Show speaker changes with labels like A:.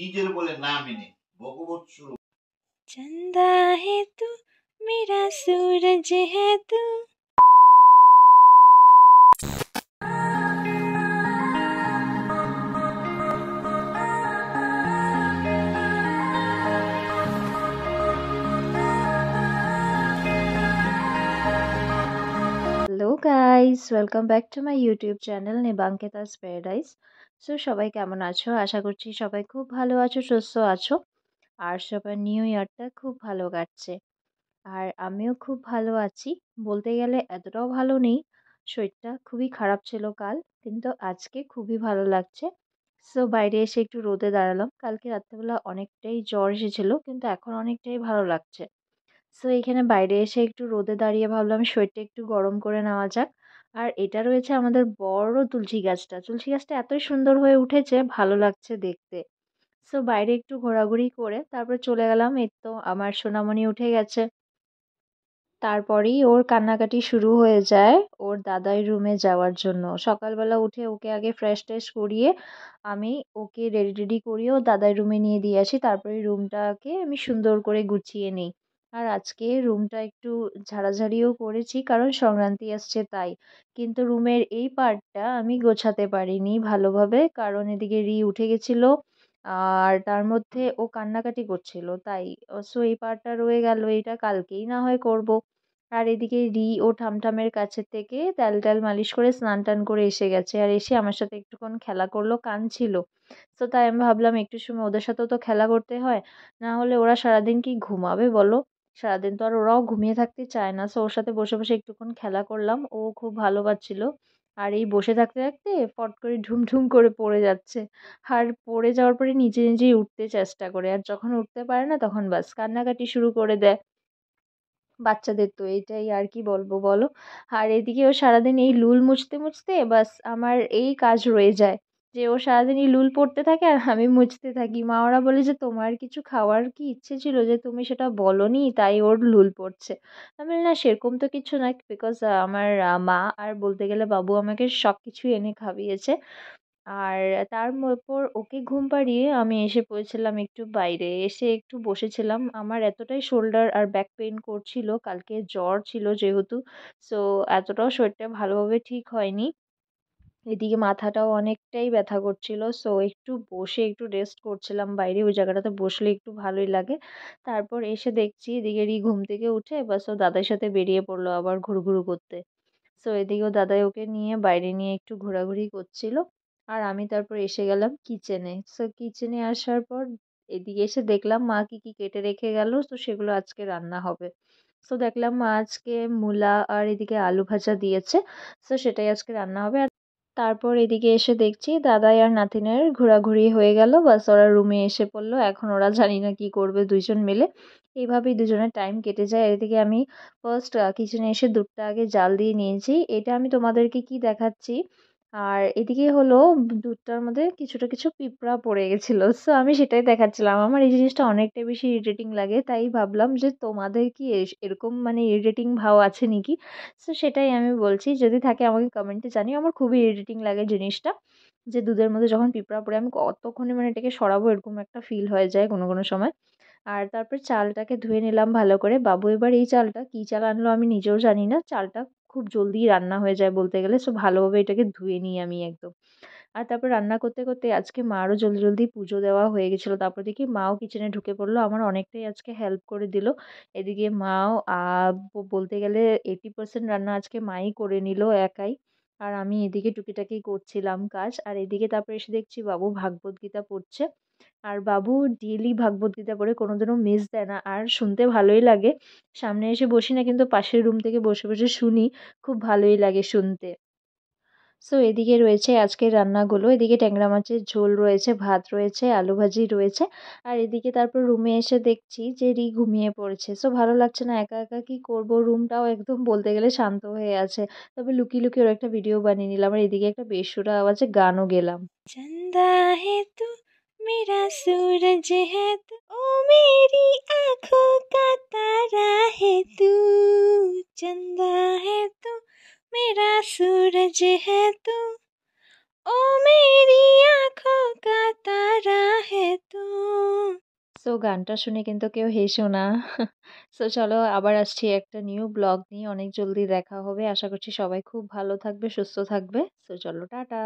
A: নিজের বলে না মেনে ভগবত স্বরূপ चंदा है तू मेरा सूरज है guys welcome back to my YouTube channel Nibankita's paradise so সবাই কেমন আছো আশা করছি সবাই খুব ভালো আছো সুস্থ আছো আর সবার নিউ ইয়ারটা খুব ভালো কাটছে আর আমিও খুব ভালো আছি বলতে গেলে এতটাও ভালো নেই শরীরটা খুবই খারাপ ছিল কাল কিন্তু আজকে খুবই ভালো লাগছে সো বাইরে এসে একটু রোদে দাঁড়ালাম কালকে রাত্রেবেলা অনেকটাই জ্বর এসেছিলো কিন্তু এখন অনেকটাই ভালো লাগছে সো এখানে বাইরে এসে একটু রোদে দাঁড়িয়ে ভাবলাম শরীরটা একটু গরম করে নেওয়া যাক আর এটা রয়েছে আমাদের বড় তুলসী গাছটা তুলসী গাছটা এতই সুন্দর হয়ে উঠেছে ভালো লাগছে দেখতে সো বাইরে একটু ঘোরাঘুরি করে তারপরে চলে গেলাম এর তো আমার সোনামণি উঠে গেছে তারপরেই ওর কান্নাকাটি শুরু হয়ে যায় ওর দাদাই রুমে যাওয়ার জন্য সকালবেলা উঠে ওকে আগে ফ্রেশ ট্রেশ করিয়ে আমি ওকে রেডি টেডি করিয়ে ওর দাদাই রুমে নিয়ে দিয়ে আসি তারপরে রুমটাকে আমি সুন্দর করে গুছিয়ে নিই আর আজকে রুমটা একটু ঝাড়াঝাড়িও করেছি কারণ সংক্রান্তি আসছে তাই কিন্তু রুমের এই পার্টটা আমি গোছাতে পারিনি ভালোভাবে কারণ এদিকে রি উঠে গেছিলো আর তার মধ্যে ও কান্নাকাটি করছিল তাই সো এই পার্টটা রয়ে গেল এটা কালকেই না হয় করব আর এদিকে রি ও ঠামঠামের কাছে থেকে ত্যাল টেল মালিশ করে স্নান টান করে এসে গেছে আর এসে আমার সাথে একটুক্ষণ খেলা করলো ছিল তো তাই আমি ভাবলাম একটু সময় ওদের সাথেও তো খেলা করতে হয় না হলে ওরা সারাদিন কি ঘুমাবে বলো সারাদিন তো আর ওরাও ঘুমিয়ে থাকতে চায় না সো ওর সাথে বসে বসে একটুক্ষণ খেলা করলাম ও খুব ভালো পাচ্ছিলো আর এই বসে থাকতে থাকতে ফট করে ঢুমঢুম করে পড়ে যাচ্ছে আর পড়ে যাওয়ার পরে নিজে নিজেই উঠতে চেষ্টা করে আর যখন উঠতে পারে না তখন বাস কান্নাকাটি শুরু করে দেয় বাচ্চাদের তো এটাই আর কি বলবো বলো আর এদিকে ও সারাদিন এই লুল মুছতে মুছতে বাস আমার এই কাজ রয়ে যায় যে ও সারাদিনই লুল পড়তে থাকে আর আমি মুছতে থাকি মা ওরা বলে যে তোমার কিছু খাওয়ার কি ইচ্ছে ছিল যে তুমি সেটা বলনি তাই ওর লুল পড়ছে আমি বলি না সেরকম তো কিছু না বিকজ আমার মা আর বলতে গেলে বাবু আমাকে সব কিছুই এনে খাবিয়েছে আর তার পর ওকে ঘুম পাড়িয়ে আমি এসে পড়েছিলাম একটু বাইরে এসে একটু বসেছিলাম আমার এতটাই শোল্ডার আর ব্যাক পেন করছিল কালকে জ্বর ছিল যেহেতু সো এতটাও শরীরটা ভালোভাবে ঠিক হয়নি এদিকে মাথাটাও অনেকটাই ব্যথা করছিল সো একটু বসে একটু রেস্ট করছিলাম বাইরে ওই জায়গাটাতে বসলে একটু ভালোই লাগে তারপর এসে দেখছি এদিকে রি ঘুম থেকে উঠে এবার সো দাদার সাথে বেরিয়ে পড়লো আবার ঘুরঘুরু করতে সো এদিকেও দাদাই ওকে নিয়ে বাইরে নিয়ে একটু ঘোরাঘুরি করছিল আর আমি তারপর এসে গেলাম কিচেনে সো কিচেনে আসার পর এদিকে এসে দেখলাম মা কি কি কেটে রেখে গেল তো সেগুলো আজকে রান্না হবে সো দেখলাম মা আজকে মূলা আর এদিকে আলু ভাজা দিয়েছে সো সেটাই আজকে রান্না হবে আর তারপর এদিকে এসে দেখছি দাদাই আর নাতিনের ঘোরাঘুরি হয়ে গেল বাস ওরা রুমে এসে পড়লো এখন ওরা জানি না কি করবে দুজন মিলে এইভাবেই দুজনের টাইম কেটে যায় এদিকে আমি ফার্স্ট কিচেনে এসে দুধটা আগে জাল দিয়ে নিয়েছি এটা আমি তোমাদেরকে কি দেখাচ্ছি আর এদিকে হলো দুধটার মধ্যে কিছুটা কিছু পিঁপড়া পড়ে গেছিলো সো আমি সেটাই দেখাচ্ছিলাম আমার এই জিনিসটা অনেকটা বেশি ইরিটেটিং লাগে তাই ভাবলাম যে তোমাদের কি এরকম মানে ইরিটেটিং ভাব আছে নাকি সো সেটাই আমি বলছি যদি থাকে আমাকে কমেন্টে জানিও আমার খুবই ইরিটেটিং লাগে জিনিসটা যে দুধের মধ্যে যখন পিঁপড়া পড়ে আমি কতক্ষণে মানে এটাকে সরাবো এরকম একটা ফিল হয়ে যায় কোনো কোনো সময় আর তারপর চালটাকে ধুয়ে নিলাম ভালো করে বাবু এবার এই চালটা কী চাল আনলো আমি নিজেও জানি না চালটা খুব জলদি রান্না হয়ে যায় বলতে গেলে সো ভালোভাবে এটাকে ধুয়ে নিই আমি একদম আর তারপর রান্না করতে করতে আজকে মারও জলদি জলদি পুজো দেওয়া হয়ে গেছিলো তারপর দেখি মাও কিচেনে ঢুকে পড়লো আমার অনেকটাই আজকে হেল্প করে দিল এদিকে মাও বলতে গেলে এইটি পার্সেন্ট রান্না আজকে মাই করে নিল একাই আর আমি এদিকে টুকিটাকি করছিলাম কাজ আর এদিকে তারপর এসে দেখছি বাবু ভাগবত গীতা পড়ছে আর বাবু ডেলি ভাগবত গীতা পড়ে কোনো দিনও মিস দেয় না আর শুনতে ভালোই লাগে সামনে এসে বসি না কিন্তু পাশের রুম থেকে বসে বসে শুনি খুব ভালোই লাগে শুনতে সো এদিকে রয়েছে আজকের রান্নাগুলো এদিকে ট্যাংরা মাছের ঝোল রয়েছে ভাত রয়েছে আলু ভাজি রয়েছে আর এদিকে তারপর রুমে এসে দেখছি যে রি ঘুমিয়ে পড়েছে সো ভালো লাগছে না একা একা কি করব রুমটাও একদম বলতে গেলে শান্ত হয়ে আছে তবে লুকিয়ে লুকিয়ে ওর একটা ভিডিও বানিয়ে নিলাম আর এদিকে একটা বেসুরা আওয়াজে গানও গেলাম চন্দা হে তু मेरा सूरज है तू ओ मेरी आंखों का तारा है तू चंदा है तू मेरा सूरज है तू ओ मेरी आंखों का तारा है तू সো গানটা শুনে কিন্তু কেউ হেসো না সো চলো আবার আসছি একটা নিউ ব্লগ নিয়ে অনেক জলদি দেখা হবে আশা করছি সবাই খুব ভালো থাকবে সুস্থ থাকবে সো চলো টাটা